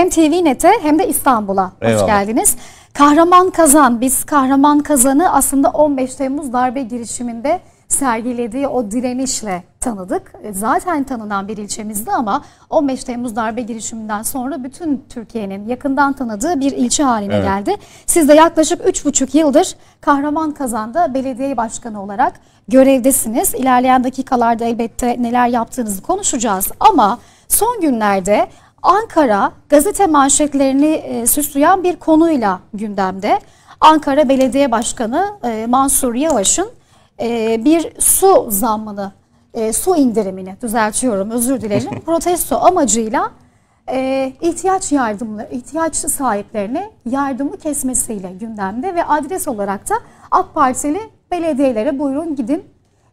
Hem TV Nete hem de İstanbul'a hoş geldiniz. Kahraman Kazan, biz Kahraman Kazan'ı aslında 15 Temmuz darbe girişiminde sergilediği o direnişle tanıdık. E, zaten tanınan bir ilçemizdi ama 15 Temmuz darbe girişiminden sonra bütün Türkiye'nin yakından tanıdığı bir ilçe haline evet. geldi. Siz de yaklaşık 3,5 yıldır Kahraman Kazan'da belediye başkanı olarak görevdesiniz. İlerleyen dakikalarda elbette neler yaptığınızı konuşacağız ama son günlerde Ankara gazete manşetlerini e, süsleyen bir konuyla gündemde. Ankara Belediye Başkanı e, Mansur Yavaş'ın e, bir su zammını, e, su indirimini düzeltiyorum özür dilerim. protesto amacıyla e, ihtiyaç yardımları, ihtiyaç sahiplerine yardımı kesmesiyle gündemde ve adres olarak da AK Partili belediyelere buyurun gidin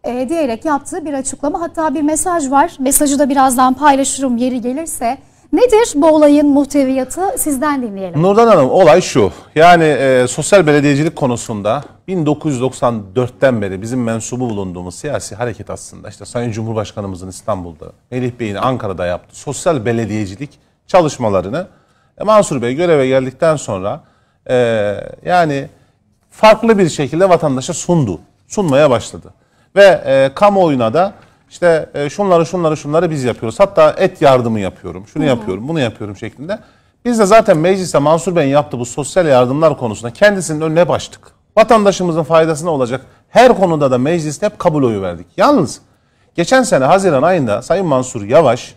e, diyerek yaptığı bir açıklama. Hatta bir mesaj var. Mesajı da birazdan paylaşırım yeri gelirse. Nedir bu olayın muhteviyatı? Sizden dinleyelim. Nurdan Hanım olay şu. Yani e, sosyal belediyecilik konusunda 1994'ten beri bizim mensubu bulunduğumuz siyasi hareket aslında işte Sayın Cumhurbaşkanımızın İstanbul'da, Melih Bey'in Ankara'da yaptığı sosyal belediyecilik çalışmalarını e, Mansur Bey göreve geldikten sonra e, yani farklı bir şekilde vatandaşa sundu. Sunmaya başladı. Ve e, kamuoyuna da işte e, şunları şunları şunları biz yapıyoruz. Hatta et yardımı yapıyorum. Şunu Hı-hı. yapıyorum, bunu yapıyorum şeklinde. Biz de zaten mecliste Mansur Bey'in yaptığı bu sosyal yardımlar konusunda kendisinin önüne baştık. Vatandaşımızın faydasına olacak her konuda da mecliste hep kabul oyu verdik. Yalnız geçen sene Haziran ayında Sayın Mansur Yavaş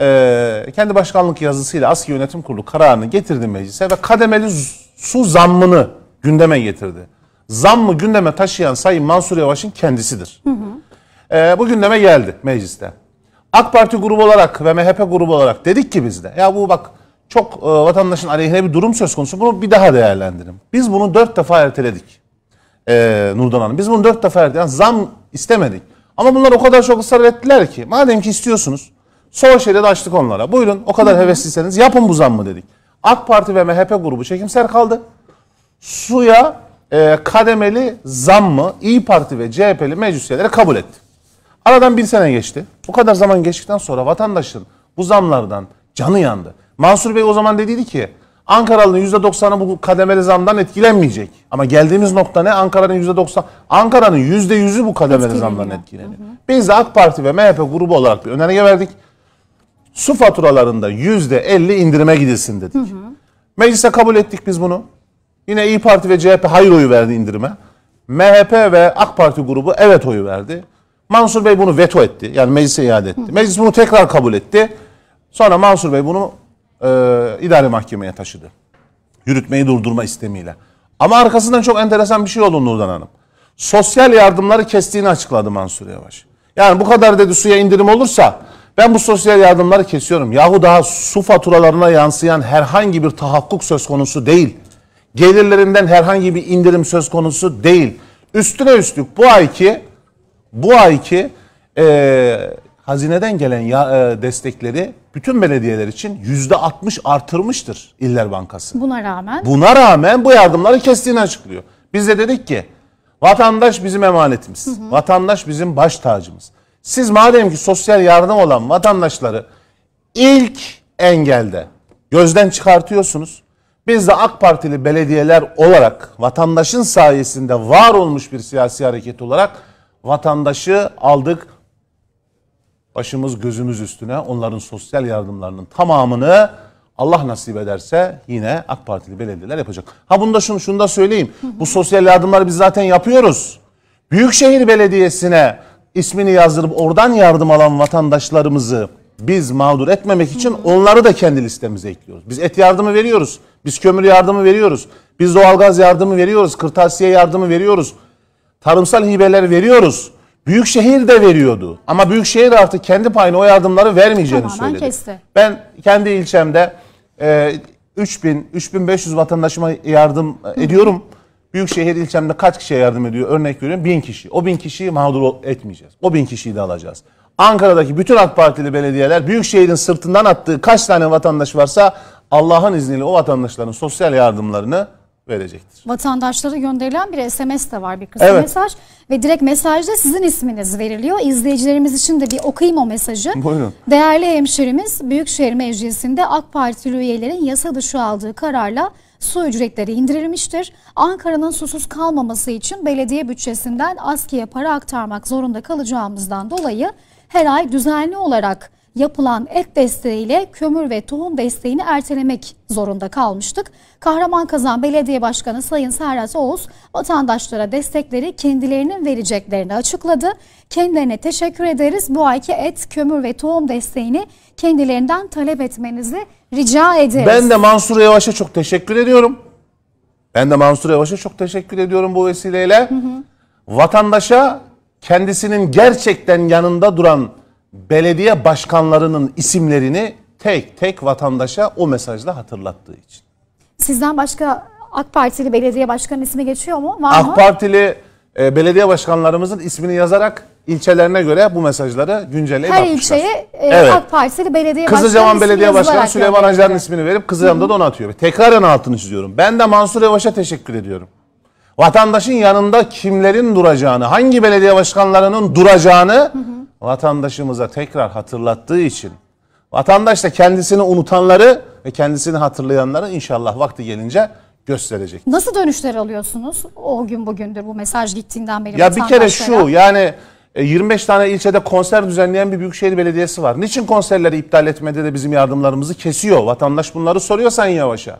e, kendi başkanlık yazısıyla Asli Yönetim Kurulu kararını getirdi meclise ve kademeli su zammını gündeme getirdi. Zammı gündeme taşıyan Sayın Mansur Yavaş'ın kendisidir. Hı hı e, bu gündeme geldi mecliste. AK Parti grubu olarak ve MHP grubu olarak dedik ki biz de ya bu bak çok e, vatandaşın aleyhine bir durum söz konusu bunu bir daha değerlendirin. Biz bunu dört defa erteledik e, Nurdan Hanım. Biz bunu dört defa erteledik. Yani zam istemedik. Ama bunlar o kadar çok ısrar ettiler ki madem ki istiyorsunuz sol şeyde de açtık onlara. Buyurun o kadar hevesliyseniz yapın bu zammı dedik. AK Parti ve MHP grubu çekimser kaldı. Suya e, kademeli mı? İyi Parti ve CHP'li meclis üyeleri kabul etti. Aradan bin sene geçti. O kadar zaman geçtikten sonra vatandaşın bu zamlardan canı yandı. Mansur Bey o zaman dediydi ki Ankara'nın %90'ı bu kademeli zamdan etkilenmeyecek. Ama geldiğimiz nokta ne? Ankara'nın %90, Ankara'nın %100'ü bu kademeli zamdan etkileniyor. Hı hı. Biz de AK Parti ve MHP grubu olarak bir önerge verdik. Su faturalarında %50 indirime gidilsin dedik. Hı hı. Meclise kabul ettik biz bunu. Yine İyi Parti ve CHP hayır oyu verdi indirime. MHP ve AK Parti grubu evet oyu verdi. Mansur Bey bunu veto etti. Yani meclise iade etti. Meclis bunu tekrar kabul etti. Sonra Mansur Bey bunu e, idare mahkemeye taşıdı. Yürütmeyi durdurma istemiyle. Ama arkasından çok enteresan bir şey oldu Nurdan Hanım. Sosyal yardımları kestiğini açıkladı Mansur Yavaş. Yani bu kadar dedi suya indirim olursa ben bu sosyal yardımları kesiyorum. Yahu daha su faturalarına yansıyan herhangi bir tahakkuk söz konusu değil. Gelirlerinden herhangi bir indirim söz konusu değil. Üstüne üstlük bu ayki bu ayki e, hazineden gelen ya, e, destekleri bütün belediyeler için yüzde 60 artırmıştır İller Bankası. Buna rağmen? Buna rağmen bu yardımları kestiğini açıklıyor. Biz de dedik ki vatandaş bizim emanetimiz. Hı hı. Vatandaş bizim baş tacımız. Siz madem ki sosyal yardım olan vatandaşları ilk engelde gözden çıkartıyorsunuz. Biz de AK Partili belediyeler olarak vatandaşın sayesinde var olmuş bir siyasi hareket olarak vatandaşı aldık. Başımız gözümüz üstüne onların sosyal yardımlarının tamamını Allah nasip ederse yine AK Partili belediyeler yapacak. Ha bunu da şunu, şunu da söyleyeyim. Bu sosyal yardımları biz zaten yapıyoruz. Büyükşehir Belediyesi'ne ismini yazdırıp oradan yardım alan vatandaşlarımızı biz mağdur etmemek için onları da kendi listemize ekliyoruz. Biz et yardımı veriyoruz. Biz kömür yardımı veriyoruz. Biz doğalgaz yardımı veriyoruz. Kırtasiye yardımı veriyoruz tarımsal hibeler veriyoruz. Büyükşehir de veriyordu. Ama Büyükşehir artık kendi payına o yardımları vermeyeceğini Tamamen söyledi. Kesti. Ben kendi ilçemde e, 3000 3500 vatandaşıma yardım e, ediyorum. Büyükşehir ilçemde kaç kişiye yardım ediyor? Örnek veriyorum 1000 kişi. O 1000 kişiyi mağdur etmeyeceğiz. O 1000 kişiyi de alacağız. Ankara'daki bütün AK Partili belediyeler Büyükşehir'in sırtından attığı kaç tane vatandaş varsa Allah'ın izniyle o vatandaşların sosyal yardımlarını verecektir. Vatandaşlara gönderilen bir SMS de var bir kısa evet. mesaj ve direkt mesajda sizin isminiz veriliyor. İzleyicilerimiz için de bir okuyayım o mesajı. Buyurun. Değerli hemşerimiz Büyükşehir Meclisi'nde AK Partili üyelerin yasa dışı aldığı kararla su ücretleri indirilmiştir. Ankara'nın susuz kalmaması için belediye bütçesinden askiye para aktarmak zorunda kalacağımızdan dolayı her ay düzenli olarak yapılan et desteğiyle kömür ve tohum desteğini ertelemek zorunda kalmıştık. Kahraman Kazan Belediye Başkanı Sayın Serhat Oğuz vatandaşlara destekleri kendilerinin vereceklerini açıkladı. Kendilerine teşekkür ederiz. Bu ayki et, kömür ve tohum desteğini kendilerinden talep etmenizi rica ederiz. Ben de Mansur Yavaş'a çok teşekkür ediyorum. Ben de Mansur Yavaş'a çok teşekkür ediyorum bu vesileyle. Hı hı. Vatandaşa kendisinin gerçekten yanında duran belediye başkanlarının isimlerini tek tek vatandaşa o mesajla hatırlattığı için. Sizden başka AK Partili belediye başkanı ismi geçiyor mu? Var mı? AK Partili e, belediye başkanlarımızın ismini yazarak ilçelerine göre bu mesajları güncelleyip Her atmışlar. ilçeye e, evet. AK Partili belediye başkanı Kızılcaman Belediye Başkanı Süleyman Acar'ın ismini verip Kızılcaman'da da onu atıyor. Tekraren altını çiziyorum. Ben de Mansur Yavaş'a teşekkür ediyorum. Vatandaşın yanında kimlerin duracağını, hangi belediye başkanlarının duracağını vatandaşımıza tekrar hatırlattığı için vatandaş da kendisini unutanları ve kendisini hatırlayanları inşallah vakti gelince gösterecek. Nasıl dönüşler alıyorsunuz o gün bugündür bu mesaj gittiğinden beri? Ya bir kere şu yani 25 e, tane ilçede konser düzenleyen bir büyükşehir belediyesi var. Niçin konserleri iptal etmedi de bizim yardımlarımızı kesiyor? Vatandaş bunları soruyor sen yavaşa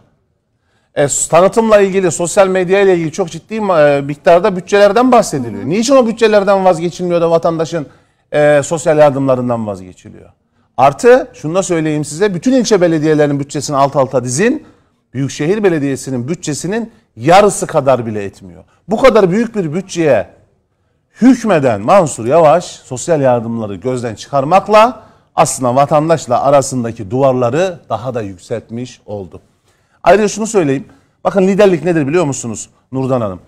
e, tanıtımla ilgili, sosyal medya ile ilgili çok ciddi e, miktarda bütçelerden bahsediliyor. Niçin o bütçelerden vazgeçilmiyor da vatandaşın e, sosyal yardımlarından vazgeçiliyor? Artı şunu da söyleyeyim size bütün ilçe belediyelerinin bütçesini alt alta dizin. Büyükşehir Belediyesi'nin bütçesinin yarısı kadar bile etmiyor. Bu kadar büyük bir bütçeye hükmeden Mansur Yavaş sosyal yardımları gözden çıkarmakla aslında vatandaşla arasındaki duvarları daha da yükseltmiş oldu. Ayrıca şunu söyleyeyim. Bakın liderlik nedir biliyor musunuz Nurdan Hanım?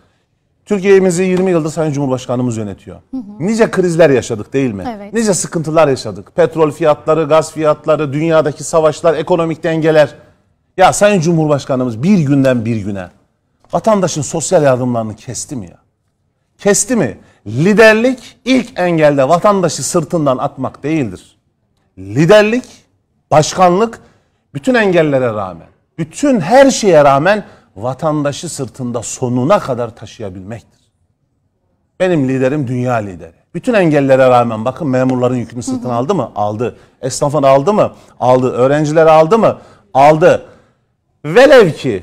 Türkiye'mizi 20 yıldır Sayın Cumhurbaşkanımız yönetiyor. Hı hı. Nice krizler yaşadık değil mi? Evet. Nice sıkıntılar yaşadık. Petrol fiyatları, gaz fiyatları, dünyadaki savaşlar, ekonomik dengeler. Ya Sayın Cumhurbaşkanımız bir günden bir güne vatandaşın sosyal yardımlarını kesti mi ya? Kesti mi? Liderlik ilk engelde vatandaşı sırtından atmak değildir. Liderlik, başkanlık bütün engellere rağmen bütün her şeye rağmen vatandaşı sırtında sonuna kadar taşıyabilmektir. Benim liderim dünya lideri. Bütün engellere rağmen bakın memurların yükünü sırtına aldı mı? Aldı. Esnafın aldı mı? Aldı. Öğrenciler aldı mı? Aldı. Velev ki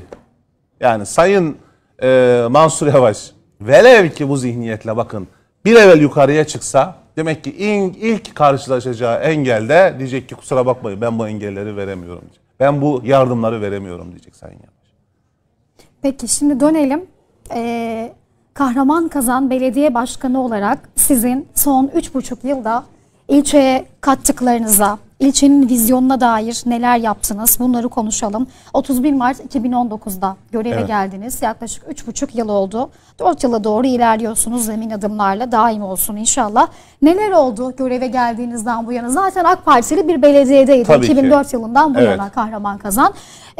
yani Sayın e, Mansur Yavaş velev ki bu zihniyetle bakın bir evvel yukarıya çıksa demek ki in, ilk karşılaşacağı engelde diyecek ki kusura bakmayın ben bu engelleri veremiyorum diyecek ben bu yardımları veremiyorum diyecek Sayın Yavaş. Peki şimdi dönelim. Ee, Kahraman Kazan Belediye Başkanı olarak sizin son 3,5 yılda ilçeye kattıklarınıza, ilçenin vizyonuna dair neler yaptınız bunları konuşalım. 31 Mart 2019'da göreve evet. geldiniz. Yaklaşık 3,5 yıl oldu. 4 yıla doğru ilerliyorsunuz zemin adımlarla daim olsun inşallah. Neler oldu göreve geldiğinizden bu yana? Zaten AK Partili bir belediyedeydi. Tabii 2004 ki. yılından bu evet. yana kahraman kazan.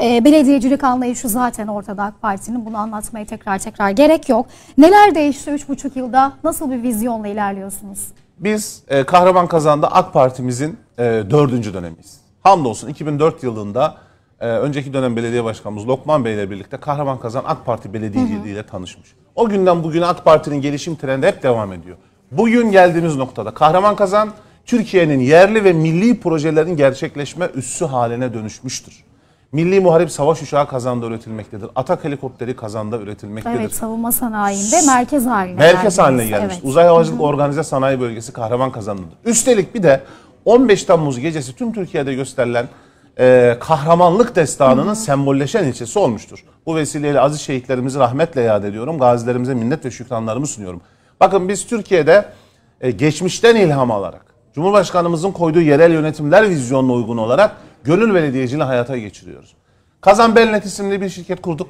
E, belediyecilik anlayışı zaten ortada AK Parti'nin. Bunu anlatmaya tekrar tekrar gerek yok. Neler değişti 3,5 yılda? Nasıl bir vizyonla ilerliyorsunuz? Biz e, Kahraman Kazan'da AK Parti'mizin e, dördüncü dönemiyiz. Hamdolsun 2004 yılında e, önceki dönem belediye başkanımız Lokman Bey ile birlikte Kahraman Kazan AK Parti belediyeciliğiyle tanışmış. O günden bugüne AK Parti'nin gelişim trendi hep devam ediyor. Bugün geldiğimiz noktada Kahraman Kazan Türkiye'nin yerli ve milli projelerin gerçekleşme üssü haline dönüşmüştür. Milli Muharip Savaş Uçağı kazanda üretilmektedir. Atak helikopteri kazanda üretilmektedir. Evet savunma sanayinde merkez haline Merkez geldiniz. haline gelmiş. Evet. Uzay Havacılık Organize Sanayi Bölgesi kahraman kazanıdır. Üstelik bir de 15 Temmuz gecesi tüm Türkiye'de gösterilen e, kahramanlık destanının hı sembolleşen ilçesi olmuştur. Bu vesileyle aziz şehitlerimizi rahmetle yad ediyorum. Gazilerimize minnet ve şükranlarımı sunuyorum. Bakın biz Türkiye'de e, geçmişten ilham alarak, Cumhurbaşkanımızın koyduğu yerel yönetimler vizyonuna uygun olarak gönül belediyeciliğini hayata geçiriyoruz. Kazan Belnet isimli bir şirket kurduk.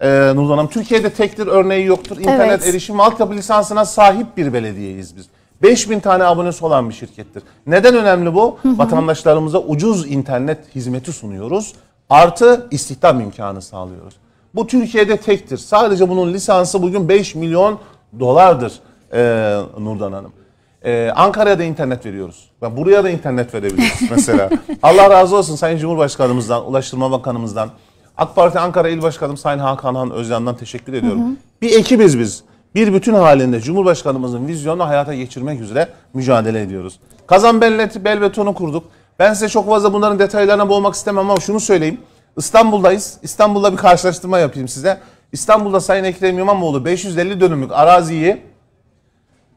Ee, Nurdan Hanım Türkiye'de tektir örneği yoktur. İnternet evet. erişim altyapı lisansına sahip bir belediyeyiz biz. 5000 tane abonesi olan bir şirkettir. Neden önemli bu? Vatandaşlarımıza ucuz internet hizmeti sunuyoruz. Artı istihdam imkanı sağlıyoruz. Bu Türkiye'de tektir. Sadece bunun lisansı bugün 5 milyon dolardır e, Nurdan Hanım. Ee, Ankara'ya da internet veriyoruz. Ben buraya da internet verebiliriz mesela. Allah razı olsun Sayın Cumhurbaşkanımızdan, Ulaştırma Bakanımızdan, AK Parti Ankara İl Başkanım Sayın Hakan Han Özcan'dan teşekkür ediyorum. Hı hı. Bir ekibiz biz. Bir bütün halinde Cumhurbaşkanımızın vizyonunu hayata geçirmek üzere mücadele ediyoruz. Kazan Bellet, Belbeton'u kurduk. Ben size çok fazla bunların detaylarına boğmak istemem ama şunu söyleyeyim. İstanbul'dayız. İstanbul'da bir karşılaştırma yapayım size. İstanbul'da Sayın Ekrem İmamoğlu 550 dönümlük araziyi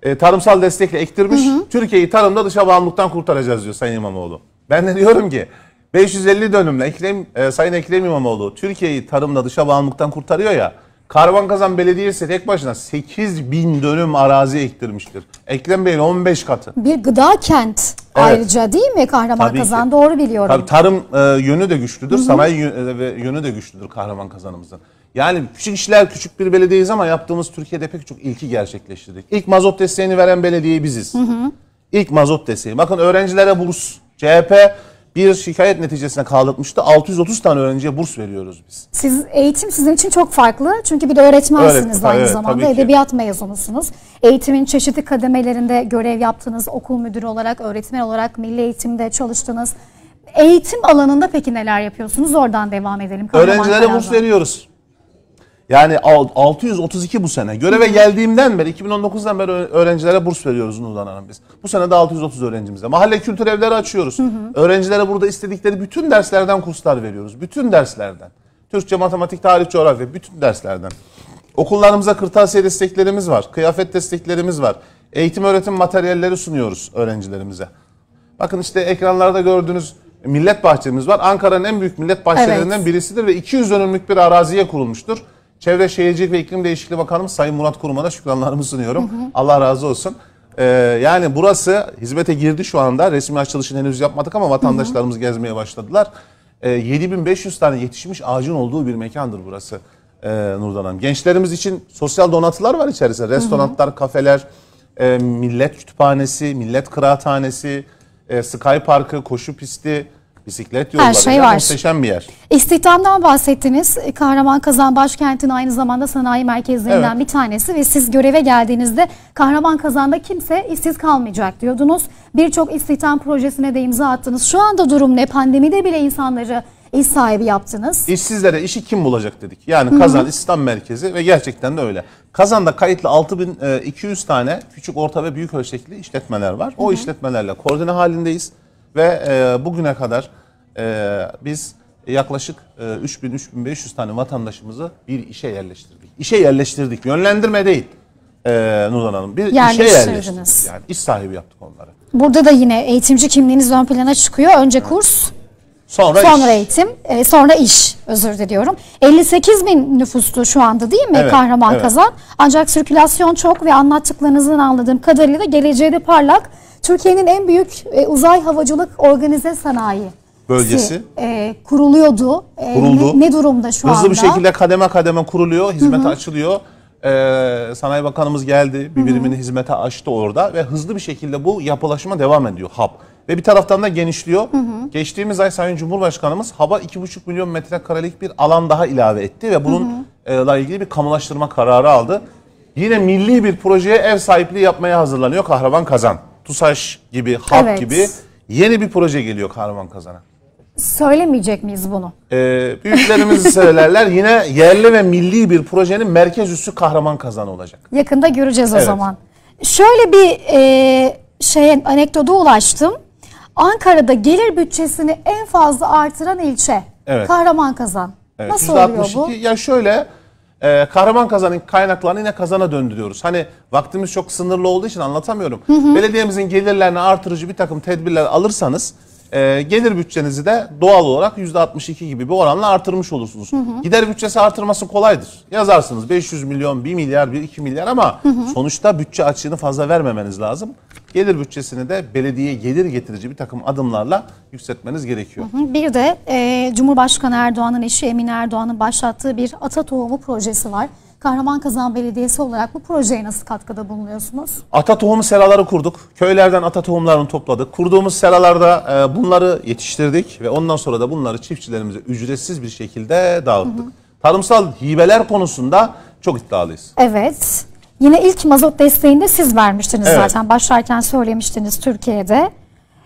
e, tarımsal destekle ektirmiş. Hı hı. Türkiye'yi tarımda dışa bağımlılıktan kurtaracağız diyor Sayın İmamoğlu. Ben de diyorum ki 550 dönümle Ekrem, e, Sayın Ekrem İmamoğlu Türkiye'yi tarımda dışa bağımlılıktan kurtarıyor ya. Kazan Belediyesi tek başına 8 bin dönüm arazi ektirmiştir. Ekrem Bey'in 15 katı. Bir gıda kent evet. ayrıca değil mi Kahramankazan? Doğru biliyorum. Tabii tarım e, yönü de güçlüdür, hı hı. sanayi e, yönü, de güçlüdür Kazanımızın. Yani küçük işler küçük bir belediyeyiz ama yaptığımız Türkiye'de pek çok ilki gerçekleştirdik. İlk mazot desteğini veren belediye biziz. Hı hı. İlk mazot desteği. Bakın öğrencilere burs. CHP bir şikayet neticesine kaldırmıştı. 630 tane öğrenciye burs veriyoruz biz. Siz eğitim sizin için çok farklı. Çünkü bir de öğretmensiniz Öğretmen, aynı evet, zamanda. Edebiyat mezunusunuz. Eğitimin çeşitli kademelerinde görev yaptınız. Okul müdürü olarak, öğretmen olarak, milli eğitimde çalıştınız. Eğitim alanında peki neler yapıyorsunuz? Oradan devam edelim. Öğrencilere burs veriyoruz. Yani 632 bu sene. Göreve geldiğimden beri 2019'dan beri öğrencilere burs veriyoruz Nurdan Hanım biz. Bu sene de 630 öğrencimize. Mahalle kültür evleri açıyoruz. Öğrencilere burada istedikleri bütün derslerden kurslar veriyoruz. Bütün derslerden. Türkçe, matematik, tarih, coğrafya bütün derslerden. Okullarımıza kırtasiye desteklerimiz var. Kıyafet desteklerimiz var. Eğitim öğretim materyalleri sunuyoruz öğrencilerimize. Bakın işte ekranlarda gördüğünüz millet bahçemiz var. Ankara'nın en büyük millet bahçelerinden evet. birisidir ve 200 dönümlük bir araziye kurulmuştur. Çevre Şehircilik ve İklim Değişikliği Bakanımız Sayın Murat Kurum'a da şükranlarımı sunuyorum. Hı hı. Allah razı olsun. Ee, yani burası hizmete girdi şu anda. Resmi açılışını henüz yapmadık ama vatandaşlarımız hı hı. gezmeye başladılar. Ee, 7500 tane yetişmiş ağacın olduğu bir mekandır burası e, Nurdan Hanım. Gençlerimiz için sosyal donatılar var içerisinde. Restoranlar, hı hı. kafeler, e, millet kütüphanesi, millet kıraathanesi, e, Sky Parkı, koşu pisti, bisiklet yolları. Her şey var. Muhteşem bir yer. İstihdamdan bahsettiniz. E, kahraman Kazan başkentin aynı zamanda sanayi merkezlerinden evet. bir tanesi ve siz göreve geldiğinizde Kahraman Kazan'da kimse işsiz kalmayacak diyordunuz. Birçok istihdam projesine de imza attınız. Şu anda durum ne? Pandemide bile insanları iş sahibi yaptınız. İşsizlere işi kim bulacak dedik. Yani Kazan İstihdam Merkezi ve gerçekten de öyle. Kazan'da kayıtlı 6200 e, tane küçük, orta ve büyük ölçekli işletmeler var. O Hı-hı. işletmelerle koordine halindeyiz. Ve e, bugüne kadar e, biz yaklaşık 3000-3500 e, tane vatandaşımızı bir işe yerleştirdik. İşe yerleştirdik. Yönlendirme değil e, Hanım. Bir işe yerleştirdik. Yani iş sahibi yaptık onları. Burada da yine eğitimci kimliğiniz ön plana çıkıyor. Önce evet. kurs, Sonra, sonra iş. eğitim, sonra iş özür diliyorum. 58 bin nüfuslu şu anda değil mi evet, Kahraman evet. Kazan? Ancak sirkülasyon çok ve anlattıklarınızdan anladığım kadarıyla geleceği de parlak. Türkiye'nin en büyük e, uzay havacılık organize sanayi bölgesi e, kuruluyordu. E, Kuruldu. Ne, ne durumda şu Hızlı anda? Hızlı bir şekilde kademe kademe kuruluyor, hizmet Hı-hı. açılıyor. Ee, Sanayi Bakanımız geldi, bir birimini Hı-hı. hizmete açtı orada ve hızlı bir şekilde bu yapılaşma devam ediyor hap. Ve bir taraftan da genişliyor. Hı hı. Geçtiğimiz ay Sayın Cumhurbaşkanımız HAB'a 2,5 milyon metrekarelik bir alan daha ilave etti ve bununla ilgili bir kamulaştırma kararı aldı. Yine milli bir projeye ev sahipliği yapmaya hazırlanıyor Kahraman Kazan. TUSAŞ gibi, HAP evet. gibi yeni bir proje geliyor Kahraman Kazan'a. Söylemeyecek miyiz bunu? Ee, büyüklerimiz söylerler yine yerli ve milli bir projenin merkez üssü Kahraman Kazan olacak. Yakında göreceğiz o evet. zaman. Şöyle bir e, şeye anekdoda ulaştım. Ankara'da gelir bütçesini en fazla artıran ilçe. Evet. Kahraman Kazan. Evet, Nasıl oluyor bu? Ya şöyle e, kahraman kazanın kaynaklarını yine kazana döndürüyoruz. Hani vaktimiz çok sınırlı olduğu için anlatamıyorum. Hı hı. Belediyemizin gelirlerini artırıcı bir takım tedbirler alırsanız e, gelir bütçenizi de doğal olarak %62 gibi bir oranla artırmış olursunuz. Hı hı. Gider bütçesi artırması kolaydır. Yazarsınız 500 milyon, 1 milyar, 1 2 milyar ama hı hı. sonuçta bütçe açığını fazla vermemeniz lazım. Gelir bütçesini de belediye gelir getirici bir takım adımlarla yükseltmeniz gerekiyor. Hı hı. Bir de e, Cumhurbaşkanı Erdoğan'ın eşi Emine Erdoğan'ın başlattığı bir ata tohumu projesi var. Kahraman Belediyesi olarak bu projeye nasıl katkıda bulunuyorsunuz? Ata tohumu seraları kurduk. Köylerden ata tohumlarını topladık. Kurduğumuz seralarda e, bunları yetiştirdik ve ondan sonra da bunları çiftçilerimize ücretsiz bir şekilde dağıttık. Hı hı. Tarımsal hibeler konusunda çok iddialıyız. Evet. Yine ilk mazot desteğini de siz vermiştiniz evet. zaten. Başlarken söylemiştiniz Türkiye'de.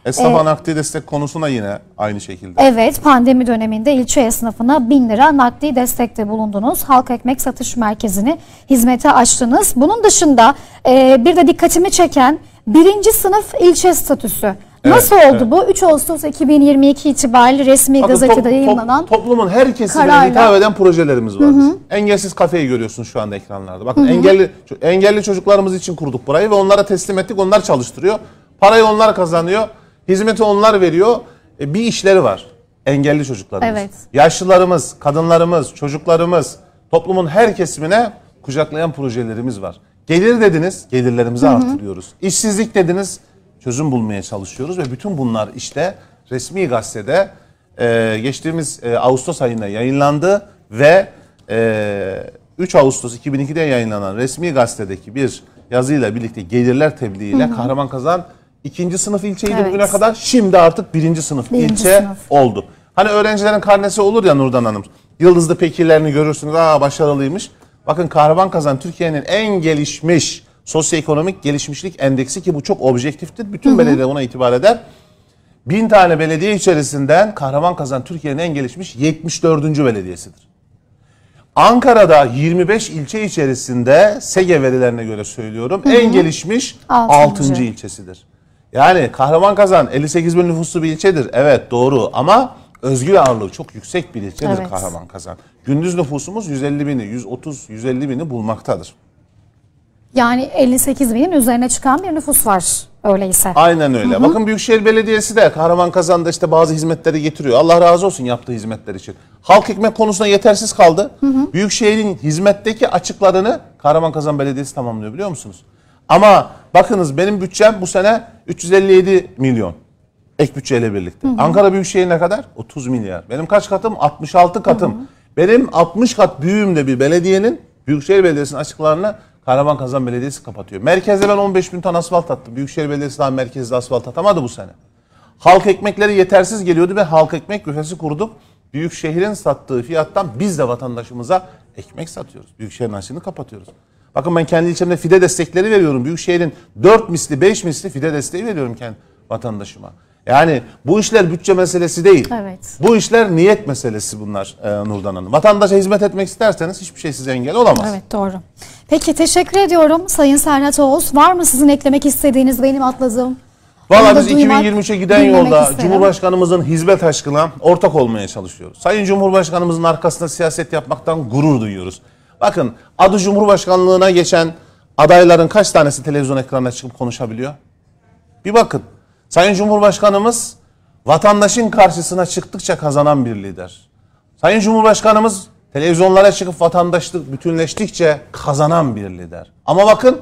Esnafa ee, nakdi destek konusuna yine aynı şekilde. Evet pandemi döneminde ilçe esnafına 1000 lira nakdi destekte bulundunuz. Halk Ekmek Satış Merkezi'ni hizmete açtınız. Bunun dışında e, bir de dikkatimi çeken birinci sınıf ilçe statüsü. Evet, Nasıl oldu evet. bu? 3 Ağustos 2022 itibariyle resmi Bakın, gazetede top, yayınlanan top, toplumun her kesime hitap eden projelerimiz var. Engelsiz kafeyi görüyorsunuz şu anda ekranlarda. Bakın hı hı. engelli engelli çocuklarımız için kurduk burayı ve onlara teslim ettik. Onlar çalıştırıyor. Parayı onlar kazanıyor. Hizmeti onlar veriyor. E, bir işleri var. Engelli çocuklarımız. Evet. Yaşlılarımız, kadınlarımız, çocuklarımız, toplumun her kesimine kucaklayan projelerimiz var. Gelir dediniz, gelirlerimizi Hı-hı. artırıyoruz. İşsizlik dediniz, çözüm bulmaya çalışıyoruz ve bütün bunlar işte resmi gazetede e, geçtiğimiz e, Ağustos ayında yayınlandı ve e, 3 Ağustos 2002'de yayınlanan resmi gazetedeki bir yazıyla birlikte gelirler tebliğiyle Hı-hı. Kahraman Kazan ikinci sınıf ilçeydi evet. bugüne kadar. Şimdi artık birinci sınıf birinci ilçe sınıf. oldu. Hani öğrencilerin karnesi olur ya Nurdan Hanım. Yıldızlı pekirlerini görürsünüz. Aa başarılıymış. Bakın Kahraman Kazan Türkiye'nin en gelişmiş sosyoekonomik gelişmişlik endeksi ki bu çok objektiftir. Bütün belediye buna itibar eder. Bin tane belediye içerisinden Kahraman Kazan Türkiye'nin en gelişmiş 74. belediyesidir. Ankara'da 25 ilçe içerisinde SEGE verilerine göre söylüyorum hı hı. en gelişmiş 6. 6. ilçesidir. Yani Kahraman Kazan 58 bin nüfuslu bir ilçedir. Evet doğru ama özgür ağırlığı çok yüksek bir ilçedir evet. Kahraman Kazan. Gündüz nüfusumuz 150 bini, 130, 150 bini bulmaktadır. Yani 58 binin üzerine çıkan bir nüfus var öyleyse. Aynen öyle. Hı hı. Bakın Büyükşehir Belediyesi de Kahraman Kazan'da işte bazı hizmetleri getiriyor. Allah razı olsun yaptığı hizmetler için. Halk ekmek konusunda yetersiz kaldı. Hı hı. Büyükşehir'in hizmetteki açıklarını Kahraman Kazan Belediyesi tamamlıyor biliyor musunuz? Ama Bakınız benim bütçem bu sene 357 milyon. Ek bütçeyle birlikte. Hı hı. Ankara Büyükşehir ne kadar? 30 milyar. Benim kaç katım? 66 katım. Hı hı. Benim 60 kat büyüğümde bir belediyenin Büyükşehir Belediyesi'nin açıklarını karavan Kazan Belediyesi kapatıyor. Merkezde ben 15 bin ton asfalt attım. Büyükşehir Belediyesi daha merkezde asfalt atamadı bu sene. Halk ekmekleri yetersiz geliyordu ve halk ekmek büfesi kurduk. Büyükşehir'in sattığı fiyattan biz de vatandaşımıza ekmek satıyoruz. Büyükşehir'in açığını kapatıyoruz. Bakın ben kendi ilçemde fide destekleri veriyorum. Büyükşehir'in 4 misli 5 misli fide desteği veriyorum kendi vatandaşıma. Yani bu işler bütçe meselesi değil. Evet. Bu işler niyet meselesi bunlar e, Nurdan Hanım. Vatandaşa hizmet etmek isterseniz hiçbir şey size engel olamaz. Evet doğru. Peki teşekkür ediyorum Sayın Serhat Oğuz. Var mı sizin eklemek istediğiniz benim atladığım? Valla biz 2023'e giden yolda isterim. Cumhurbaşkanımızın hizmet aşkına ortak olmaya çalışıyoruz. Sayın Cumhurbaşkanımızın arkasında siyaset yapmaktan gurur duyuyoruz. Bakın adı Cumhurbaşkanlığına geçen adayların kaç tanesi televizyon ekranına çıkıp konuşabiliyor? Bir bakın. Sayın Cumhurbaşkanımız vatandaşın karşısına çıktıkça kazanan bir lider. Sayın Cumhurbaşkanımız televizyonlara çıkıp vatandaşlık bütünleştikçe kazanan bir lider. Ama bakın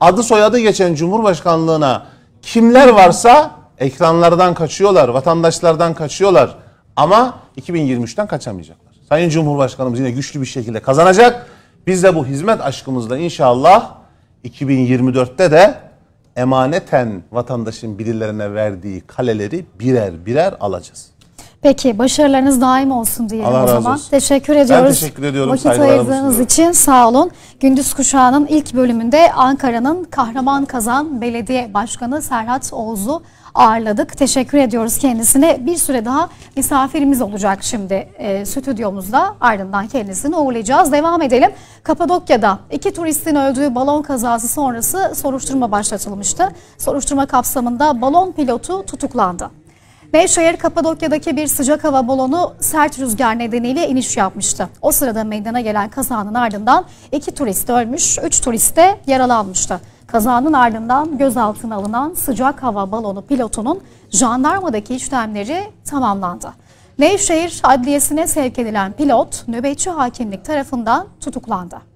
adı soyadı geçen Cumhurbaşkanlığına kimler varsa ekranlardan kaçıyorlar, vatandaşlardan kaçıyorlar. Ama 2023'ten kaçamayacaklar. Sayın Cumhurbaşkanımız yine güçlü bir şekilde kazanacak biz de bu hizmet aşkımızla inşallah 2024'te de emaneten vatandaşın birilerine verdiği kaleleri birer birer alacağız. Peki başarılarınız daim olsun diyelim Allah o razı zaman. Olsun. Teşekkür ediyoruz. Ben teşekkür ediyorum. Vakit ayırdığınız için sağ olun. Gündüz Kuşağı'nın ilk bölümünde Ankara'nın Kahraman Kazan Belediye Başkanı Serhat Oğuz'u ağırladık. Teşekkür ediyoruz kendisine. Bir süre daha misafirimiz olacak şimdi e, stüdyomuzda. Ardından kendisini uğurlayacağız. Devam edelim. Kapadokya'da iki turistin öldüğü balon kazası sonrası soruşturma başlatılmıştı. Soruşturma kapsamında balon pilotu tutuklandı. Beyşehir Kapadokya'daki bir sıcak hava balonu sert rüzgar nedeniyle iniş yapmıştı. O sırada meydana gelen kazanın ardından iki turist ölmüş, üç turist de yaralanmıştı. Kazanın ardından gözaltına alınan sıcak hava balonu pilotunun jandarmadaki işlemleri tamamlandı. Nevşehir Adliyesi'ne sevk edilen pilot nöbetçi hakimlik tarafından tutuklandı.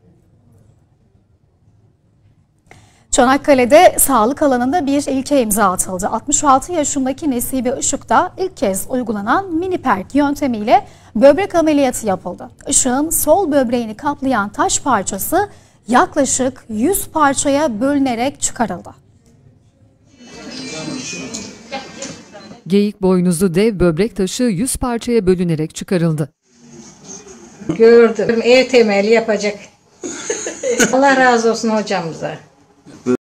Çanakkale'de sağlık alanında bir ilke imza atıldı. 66 yaşındaki Nesibe Işık'ta ilk kez uygulanan mini perk yöntemiyle böbrek ameliyatı yapıldı. Işık'ın sol böbreğini kaplayan taş parçası yaklaşık 100 parçaya bölünerek çıkarıldı. Geyik boynuzlu dev böbrek taşı 100 parçaya bölünerek çıkarıldı. Gördüm. E temeli yapacak. Allah razı olsun hocamıza.